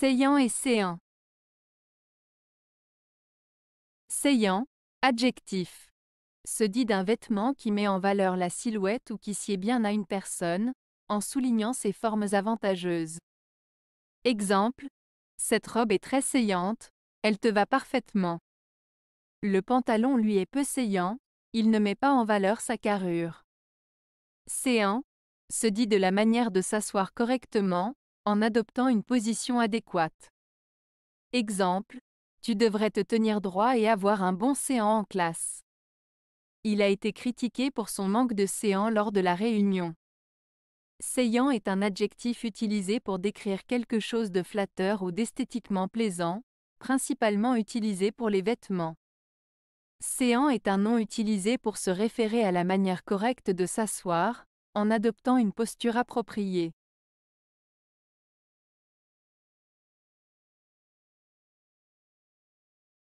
Seyant et séant. Seyant, adjectif. Se dit d'un vêtement qui met en valeur la silhouette ou qui sied bien à une personne, en soulignant ses formes avantageuses. Exemple, cette robe est très séante, elle te va parfaitement. Le pantalon lui est peu séant, il ne met pas en valeur sa carrure. Séant se dit de la manière de s'asseoir correctement, en adoptant une position adéquate. Exemple, tu devrais te tenir droit et avoir un bon séant en classe. Il a été critiqué pour son manque de séant lors de la réunion. Séant est un adjectif utilisé pour décrire quelque chose de flatteur ou d'esthétiquement plaisant, principalement utilisé pour les vêtements. Séant est un nom utilisé pour se référer à la manière correcte de s'asseoir, en adoptant une posture appropriée.